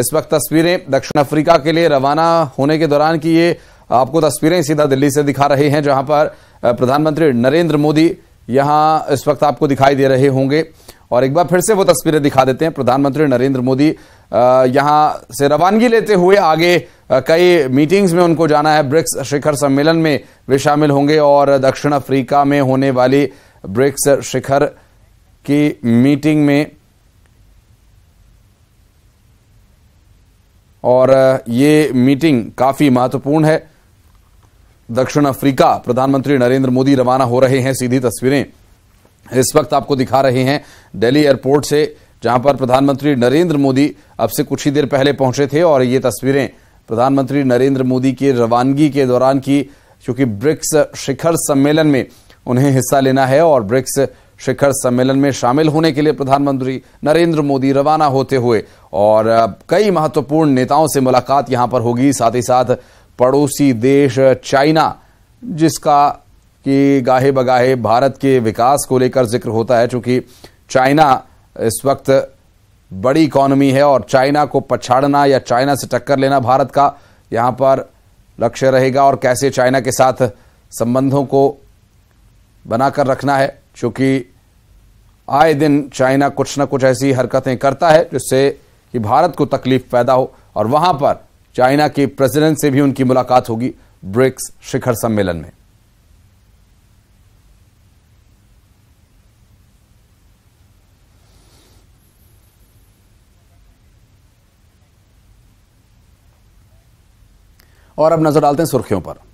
इस वक्त तस्वीरें दक्षिण अफ्रीका के लिए रवाना होने के दौरान की ये आपको तस्वीरें सीधा दिल्ली से दिखा रहे हैं जहां पर प्रधानमंत्री नरेंद्र मोदी यहां इस वक्त आपको दिखाई दे रहे होंगे और एक बार फिर से वो तस्वीरें दिखा देते हैं प्रधानमंत्री नरेंद्र मोदी यहां से रवानगी लेते हुए आगे कई मीटिंग्स में उनको जाना है ब्रिक्स शिखर सम्मेलन में वे शामिल होंगे और दक्षिण अफ्रीका में होने वाली ब्रिक्स शिखर की मीटिंग में और ये मीटिंग काफ़ी महत्वपूर्ण है दक्षिण अफ्रीका प्रधानमंत्री नरेंद्र मोदी रवाना हो रहे हैं सीधी तस्वीरें इस वक्त आपको दिखा रहे हैं दिल्ली एयरपोर्ट से जहां पर प्रधानमंत्री नरेंद्र मोदी अब से कुछ ही देर पहले पहुंचे थे और ये तस्वीरें प्रधानमंत्री नरेंद्र मोदी की रवानगी के दौरान की क्योंकि ब्रिक्स शिखर सम्मेलन में उन्हें हिस्सा लेना है और ब्रिक्स शिखर सम्मेलन में शामिल होने के लिए प्रधानमंत्री नरेंद्र मोदी रवाना होते हुए और कई महत्वपूर्ण नेताओं से मुलाकात यहां पर होगी साथ ही साथ पड़ोसी देश चाइना जिसका कि गाहे बगाहे भारत के विकास को लेकर जिक्र होता है चूंकि चाइना इस वक्त बड़ी इकोनॉमी है और चाइना को पछाड़ना या चाइना से टक्कर लेना भारत का यहाँ पर लक्ष्य रहेगा और कैसे चाइना के साथ संबंधों को बनाकर रखना है चूंकि आए दिन चाइना कुछ ना कुछ ऐसी हरकतें करता है जिससे कि भारत को तकलीफ पैदा हो और वहां पर चाइना के प्रेसिडेंट से भी उनकी मुलाकात होगी ब्रिक्स शिखर सम्मेलन में और अब नजर डालते हैं सुर्खियों पर